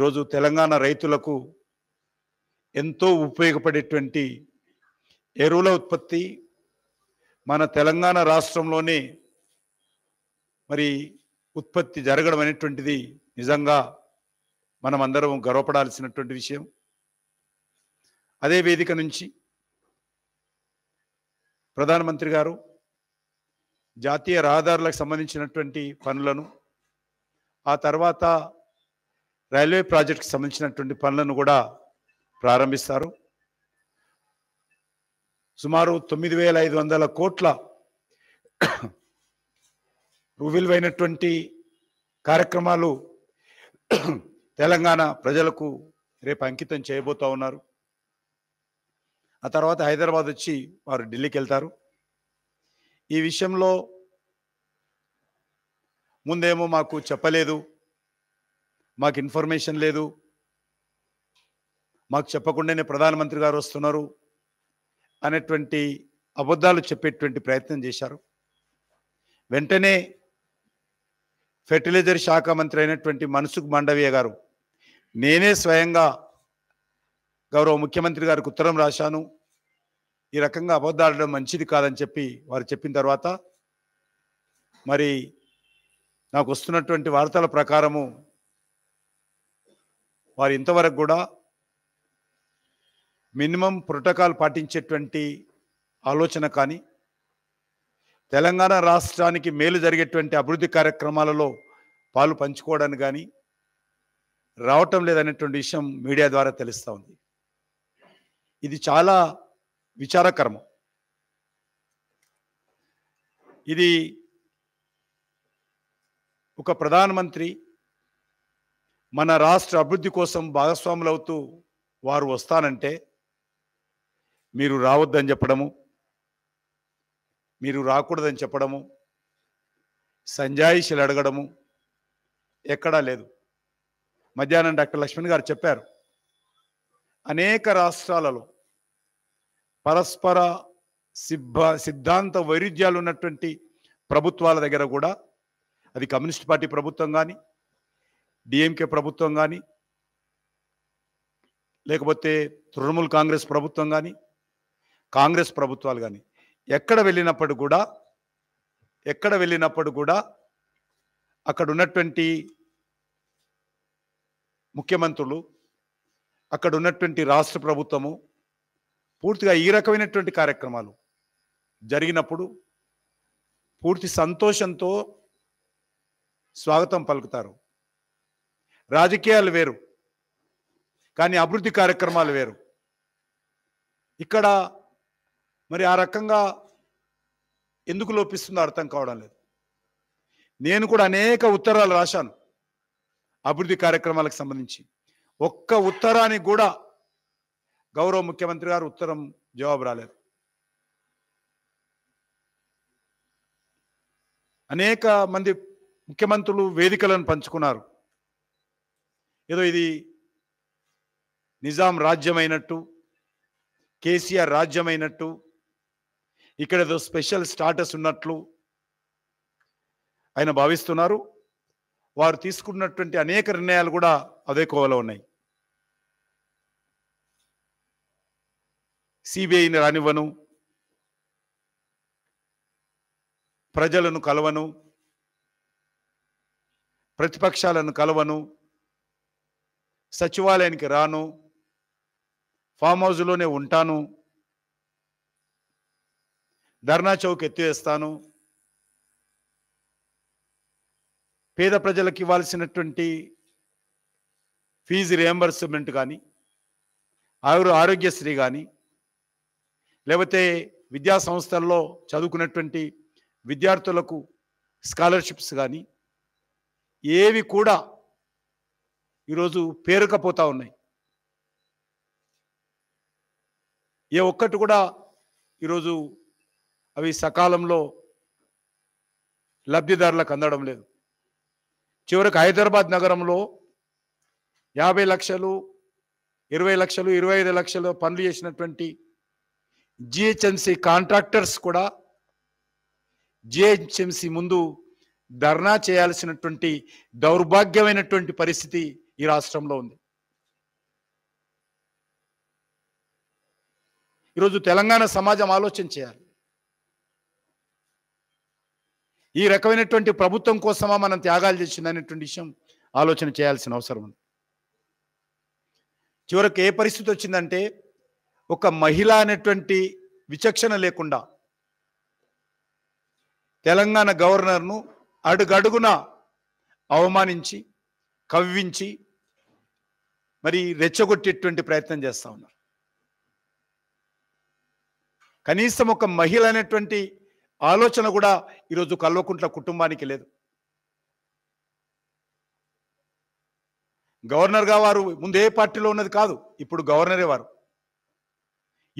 ఈరోజు తెలంగాణ రైతులకు ఎంతో ఉపయోగపడేటువంటి ఎరువుల ఉత్పత్తి మన తెలంగాణ రాష్ట్రంలోనే మరి ఉత్పత్తి జరగడం అనేటువంటిది నిజంగా మనం అందరం గర్వపడాల్సినటువంటి విషయం అదే వేదిక నుంచి ప్రధానమంత్రి గారు జాతీయ రహదారులకు సంబంధించినటువంటి పనులను ఆ తర్వాత రైల్వే ప్రాజెక్టుకు సంబంధించినటువంటి పనులను కూడా ప్రారంభిస్తారు సుమారు తొమ్మిది వేల ఐదు వందల కోట్ల విలువైనటువంటి కార్యక్రమాలు తెలంగాణ ప్రజలకు రేపు అంకితం చేయబోతూ ఉన్నారు ఆ తర్వాత హైదరాబాద్ వచ్చి వారు ఢిల్లీకి వెళ్తారు ఈ విషయంలో ముందేమో మాకు చెప్పలేదు మాకు ఇన్ఫర్మేషన్ లేదు మాకు చెప్పకుండానే ప్రధానమంత్రి గారు వస్తున్నారు అనేటువంటి అబద్ధాలు చెప్పేటువంటి ప్రయత్నం చేశారు వెంటనే ఫెర్టిలైజర్ శాఖ మంత్రి అయినటువంటి మనసుఖ్ మాండవీయ గారు నేనే స్వయంగా గౌరవ ముఖ్యమంత్రి గారికి ఉత్తరం రాశాను ఈ రకంగా అబద్ధాడడం మంచిది కాదని చెప్పి వారు చెప్పిన తర్వాత మరి నాకు వస్తున్నటువంటి వార్తల ప్రకారము వారు ఇంతవరకు కూడా మినిమం ప్రోటోకాల్ పాటించేటువంటి ఆలోచన కానీ తెలంగాణ రాష్ట్రానికి మేలు జరిగేటువంటి అభివృద్ధి కార్యక్రమాలలో పాలు పంచుకోవడానికి కానీ రావటం లేదనేటువంటి విషయం మీడియా ద్వారా తెలుస్తూ ఉంది ఇది చాలా విచారకరము ఇది ఒక ప్రధానమంత్రి మన రాష్ట్ర అభివృద్ధి కోసం భాగస్వాములు అవుతూ వారు వస్తానంటే మీరు రావద్దని చెప్పడము మీరు రాకూడదని చెప్పడము సంజాయిషీలు అడగడము ఎక్కడా లేదు మధ్యాహ్నం డాక్టర్ లక్ష్మణ్ గారు చెప్పారు అనేక రాష్ట్రాలలో పరస్పర సిబ్బ సిద్ధాంత వైరుధ్యాలు ఉన్నటువంటి ప్రభుత్వాల దగ్గర కూడా అది కమ్యూనిస్ట్ పార్టీ ప్రభుత్వం కానీ డిఎంకే ప్రభుత్వం కానీ లేకపోతే తృణమూల్ కాంగ్రెస్ ప్రభుత్వం కానీ కాంగ్రెస్ ప్రభుత్వాలు కానీ ఎక్కడ వెళ్ళినప్పుడు కూడా ఎక్కడ వెళ్ళినప్పుడు కూడా అక్కడ ఉన్నటువంటి ముఖ్యమంత్రులు అక్కడ ఉన్నటువంటి రాష్ట్ర ప్రభుత్వము పూర్తిగా ఈ రకమైనటువంటి కార్యక్రమాలు జరిగినప్పుడు పూర్తి సంతోషంతో స్వాగతం పలుకుతారు రాజకీయాలు వేరు కానీ అభివృద్ధి కార్యక్రమాలు వేరు ఇక్కడ మరి ఆ రకంగా ఎందుకు లోపిస్తుందో అర్థం కావడం లేదు నేను కూడా అనేక ఉత్తరాలు రాశాను అభివృద్ధి కార్యక్రమాలకు సంబంధించి ఒక్క ఉత్తరానికి కూడా గౌరవ ముఖ్యమంత్రి గారు ఉత్తరం జవాబు రాలేదు అనేక మంది ముఖ్యమంత్రులు వేదికలను పంచుకున్నారు ఏదో ఇది నిజాం రాజ్యమైనట్టు కేసీఆర్ రాజ్యమైనట్టు ఇక్కడ ఏదో స్పెషల్ స్టాటస్ ఉన్నట్లు ఆయన భావిస్తున్నారు వారు తీసుకున్నటువంటి అనేక నిర్ణయాలు కూడా అదే కోవలో ఉన్నాయి సిబిఐని రానివ్వను ప్రజలను కలవను ప్రతిపక్షాలను కలవను సచివాలయానికి రాను ఫామ్ హౌస్లోనే ఉంటాను ధర్నా చౌక్ ఎత్తివేస్తాను పేద ప్రజలకు ఇవ్వాల్సినటువంటి ఫీజు రియంబర్స్మెంట్ కానీ ఆరు ఆరోగ్యశ్రీ కానీ లేకపోతే విద్యా సంస్థల్లో చదువుకున్నటువంటి విద్యార్థులకు స్కాలర్షిప్స్ కానీ ఏవి కూడా ఈరోజు పేరుకపోతా ఉన్నాయి ఏ ఒక్కటి కూడా ఈరోజు అవి సకాలంలో లబ్ధిదారులకు అందడం లేదు చివరికి హైదరాబాద్ నగరంలో యాభై లక్షలు ఇరవై లక్షలు ఇరవై ఐదు లక్షలు పనులు చేసినటువంటి జిహెచ్ఎంసీ కాంట్రాక్టర్స్ కూడా జిహెచ్ఎంసీ ముందు ధర్నా చేయాల్సినటువంటి దౌర్భాగ్యమైనటువంటి పరిస్థితి ఈ రాష్ట్రంలో ఉంది ఈరోజు తెలంగాణ సమాజం ఆలోచన చేయాలి ఈ రకమైనటువంటి ప్రభుత్వం కోసమా మనం త్యాగాలు చేసిందనేటువంటి విషయం ఆలోచన చేయాల్సిన అవసరం ఉంది చివరకు ఏ పరిస్థితి వచ్చిందంటే ఒక మహిళ అనేటువంటి విచక్షణ లేకుండా తెలంగాణ గవర్నర్ను అడుగడుగున అవమానించి కవ్వించి మరి రెచ్చగొట్టేటువంటి ప్రయత్నం చేస్తూ ఉన్నారు కనీసం ఒక మహిళ అనేటువంటి ఆలోచన కూడా ఈరోజు కల్వకుంట్ల కుటుంబానికి లేదు గవర్నర్గా వారు ముందు ఏ పార్టీలో ఉన్నది కాదు ఇప్పుడు గవర్నరే వారు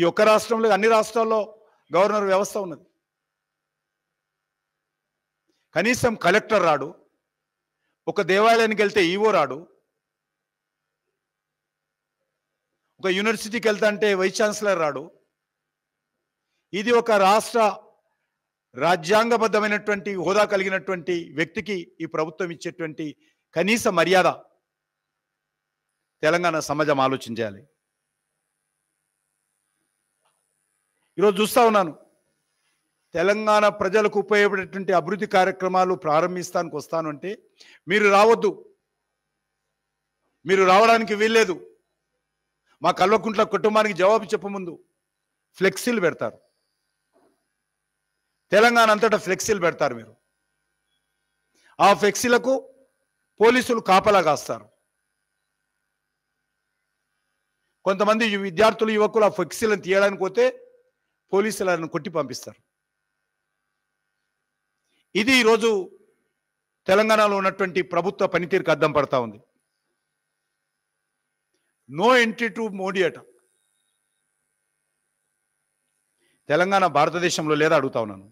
ఈ ఒక్క రాష్ట్రంలో అన్ని రాష్ట్రాల్లో గవర్నర్ వ్యవస్థ ఉన్నది కనీసం కలెక్టర్ రాడు ఒక దేవాలయానికి వెళ్తే ఈవో రాడు ఒక యూనివర్సిటీకి వెళ్తాంటే వైస్ ఛాన్సలర్ రాడు ఇది ఒక రాష్ట్ర రాజ్యాంగబద్ధమైనటువంటి హోదా కలిగినటువంటి వ్యక్తికి ఈ ప్రభుత్వం ఇచ్చేటువంటి కనీస మర్యాద తెలంగాణ సమాజం ఆలోచించాలి ఈరోజు చూస్తూ ఉన్నాను తెలంగాణ ప్రజలకు ఉపయోగపడేటువంటి అభివృద్ధి కార్యక్రమాలు ప్రారంభిస్తానికి వస్తాను అంటే మీరు రావద్దు మీరు రావడానికి వీల్లేదు మా కల్వకుంట్ల కుటుంబానికి జవాబు చెప్పముందు ఫ్లెక్సీలు పెడతారు తెలంగాణ అంతటా ఫ్లెక్సీలు పెడతారు మీరు ఆ ఫ్లెక్సీలకు పోలీసులు కాపలా కాస్తారు కొంతమంది విద్యార్థులు యువకులు ఆ ఫ్లెక్సీలను తీయడానికి పోతే పోలీసులను కొట్టి పంపిస్తారు ఇది ఈరోజు తెలంగాణలో ఉన్నటువంటి ప్రభుత్వ పనితీరుకు అద్దం పడతా ఉంది నో ఎంట్రీ టు మోడీ అట తెలంగాణ భారతదేశంలో లేదా అడుగుతా ఉన్నాను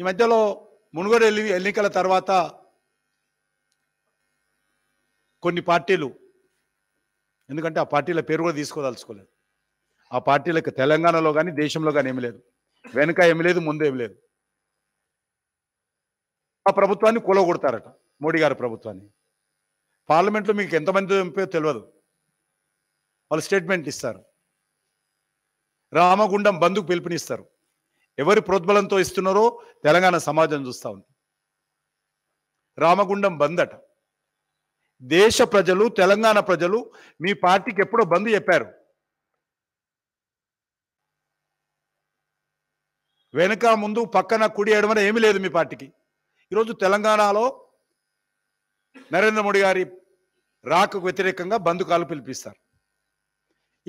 ఈ మధ్యలో మునుగోడు ఎన్నికల తర్వాత కొన్ని పార్టీలు ఎందుకంటే ఆ పార్టీల పేరు కూడా తీసుకోదలుచుకోలేదు ఆ పార్టీలకు తెలంగాణలో కానీ దేశంలో కానీ ఏమి లేదు వెనుక ఏమి లేదు ముందు ఏమి లేదు ఆ ప్రభుత్వాన్ని కూలగొడతారట మోడీ గారి ప్రభుత్వాన్ని పార్లమెంట్లో మీకు ఎంతమంది ఎంపో తెలియదు వాళ్ళు స్టేట్మెంట్ ఇస్తారు రామగుండం బంధుకు పిలుపునిస్తారు ఎవరి ప్రోద్బలంతో ఇస్తున్నారో తెలంగాణ సమాజం చూస్తూ ఉంది రామగుండం బంద్ అట దేశ ప్రజలు తెలంగాణ ప్రజలు మీ పార్టీకి ఎప్పుడో బంద్ చెప్పారు వెనక ముందు పక్కన కుడి ఎడమన ఏమీ లేదు మీ పార్టీకి ఈరోజు తెలంగాణలో నరేంద్ర మోడీ గారి రాకకు వ్యతిరేకంగా బంధుకాలు పిలిపిస్తారు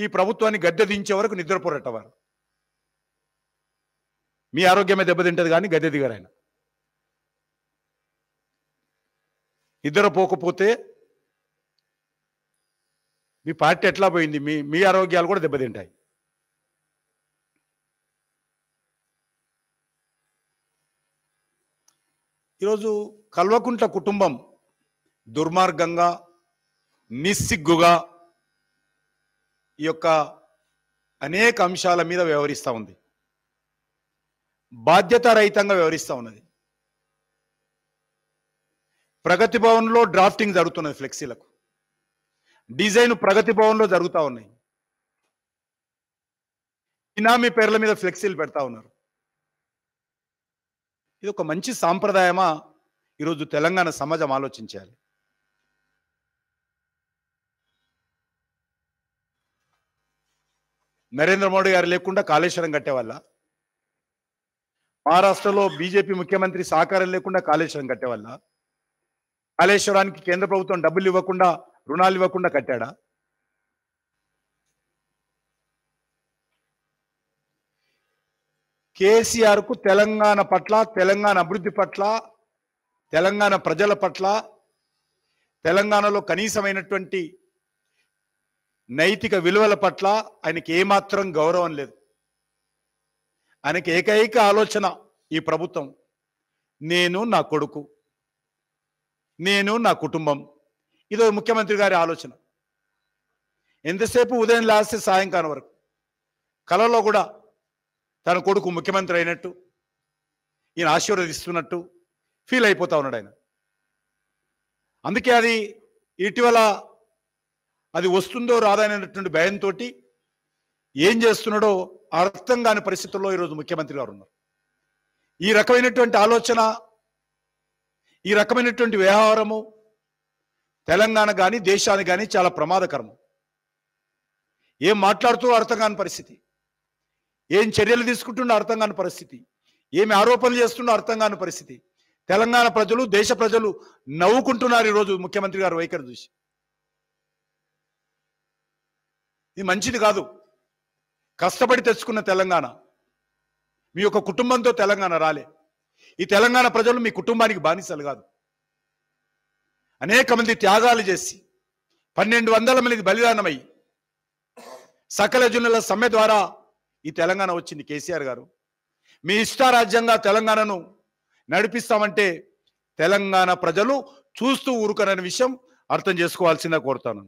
ఈ ప్రభుత్వాన్ని గద్దె దించే వరకు నిద్రపోరటవారు మీ ఆరోగ్యమే దెబ్బతింటది కానీ గద్దె దిగారు ఆయన నిద్రపోకపోతే మీ పార్టీ ఎట్లా పోయింది మీ మీ ఆరోగ్యాలు కూడా దెబ్బతింటాయి ఈరోజు కల్వకుంట్ల కుటుంబం దుర్మార్గంగా నిస్సిగ్గుగా ఈ యొక్క అనేక అంశాల మీద వ్యవహరిస్తూ ఉంది బాధ్యత రహితంగా వ్యవహరిస్తూ ఉన్నది ప్రగతి భవన్లో డ్రాఫ్టింగ్ జరుగుతున్నది ఫ్లెక్సీలకు డిజైన్ ప్రగతి భవన్లో జరుగుతూ ఉన్నాయి ఇనామీ పేర్ల మీద ఫ్లెక్సీలు పెడతా ఉన్నారు ఇది ఒక మంచి సాంప్రదాయమా ఈరోజు తెలంగాణ సమాజం ఆలోచించాలి నరేంద్ర మోడీ గారు లేకుండా కాళేశ్వరం కట్టేవాళ్ళ మహారాష్ట్రలో బీజేపీ ముఖ్యమంత్రి సహకారం లేకుండా కాళేశ్వరం కట్టేవాళ్ళ కాళేశ్వరానికి కేంద్ర ప్రభుత్వం డబ్బులు ఇవ్వకుండా రుణాలు ఇవ్వకుండా కట్టాడా కేసీఆర్కు తెలంగాణ పట్ల తెలంగాణ అభివృద్ధి పట్ల తెలంగాణ ప్రజల పట్ల తెలంగాణలో కనీసమైనటువంటి నైతిక విలువల పట్ల ఆయనకి ఏమాత్రం గౌరవం లేదు ఆయనకి ఏకైక ఆలోచన ఈ ప్రభుత్వం నేను నా కొడుకు నేను నా కుటుంబం ఇదో ముఖ్యమంత్రి గారి ఆలోచన ఎంతసేపు ఉదయం లాస్తే సాయంకాలం వరకు కళలో కూడా తన కొడుకు ముఖ్యమంత్రి అయినట్టు ఈయన ఆశీర్వదిస్తున్నట్టు ఫీల్ అయిపోతా ఉన్నాడు ఆయన అందుకే అది ఇటీవల అది వస్తుందో రాదనేటటువంటి భయంతో ఏం చేస్తున్నాడో అర్థం కాని పరిస్థితుల్లో ఈరోజు ముఖ్యమంత్రి గారు ఉన్నారు ఈ రకమైనటువంటి ఆలోచన ఈ రకమైనటువంటి వ్యవహారము తెలంగాణ కానీ దేశానికి కానీ చాలా ప్రమాదకరము ఏం మాట్లాడుతూ అర్థం కాని పరిస్థితి ఏం చర్యలు తీసుకుంటుండో అర్థం కాని పరిస్థితి ఏమి ఆరోపణలు చేస్తుండో అర్థం కాని పరిస్థితి తెలంగాణ ప్రజలు దేశ ప్రజలు నవ్వుకుంటున్నారు ఈరోజు ముఖ్యమంత్రి గారు వైఖరి చూసి ఇది మంచిది కాదు కష్టపడి తెచ్చుకున్న తెలంగాణ మీ యొక్క కుటుంబంతో తెలంగాణ రాలే ఈ తెలంగాణ ప్రజలు మీ కుటుంబానికి బానిసలు కాదు అనేక మంది త్యాగాలు చేసి పన్నెండు వందల మంది బలిదానమై సకల జనుల సమ్మె ద్వారా ఈ తెలంగాణ వచ్చింది కేసీఆర్ గారు మీ ఇష్టారాజ్యంగా తెలంగాణను నడిపిస్తామంటే తెలంగాణ ప్రజలు చూస్తూ ఊరుకనని విషయం అర్థం చేసుకోవాల్సిందే కోరుతాను